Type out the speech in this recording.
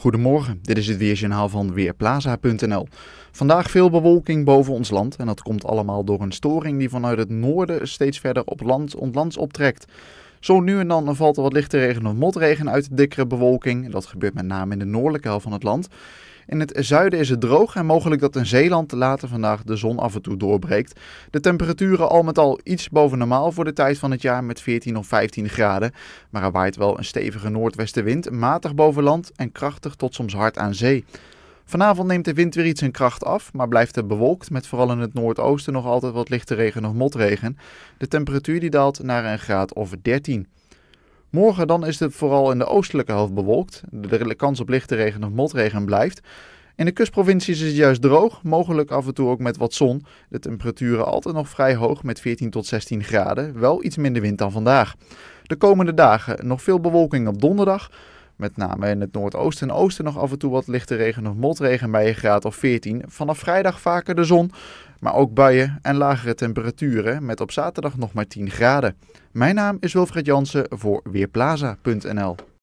Goedemorgen, dit is het weerjournaal van Weerplaza.nl. Vandaag veel bewolking boven ons land en dat komt allemaal door een storing die vanuit het noorden steeds verder op land ontlands optrekt. Zo nu en dan valt er wat lichte regen of motregen uit de dikkere bewolking. Dat gebeurt met name in de noordelijke helft van het land. In het zuiden is het droog en mogelijk dat in Zeeland later vandaag de zon af en toe doorbreekt. De temperaturen al met al iets boven normaal voor de tijd van het jaar met 14 of 15 graden. Maar er waait wel een stevige noordwestenwind, matig boven land en krachtig tot soms hard aan zee. Vanavond neemt de wind weer iets in kracht af, maar blijft het bewolkt met vooral in het noordoosten nog altijd wat lichte regen of motregen. De temperatuur die daalt naar een graad of 13. Morgen dan is het vooral in de oostelijke helft bewolkt. De kans op lichte regen of motregen blijft. In de kustprovincies is het juist droog, mogelijk af en toe ook met wat zon. De temperaturen altijd nog vrij hoog met 14 tot 16 graden, wel iets minder wind dan vandaag. De komende dagen nog veel bewolking op donderdag. Met name in het noordoosten en oosten nog af en toe wat lichte regen of motregen bij een graad of 14. Vanaf vrijdag vaker de zon, maar ook buien en lagere temperaturen met op zaterdag nog maar 10 graden. Mijn naam is Wilfred Jansen voor Weerplaza.nl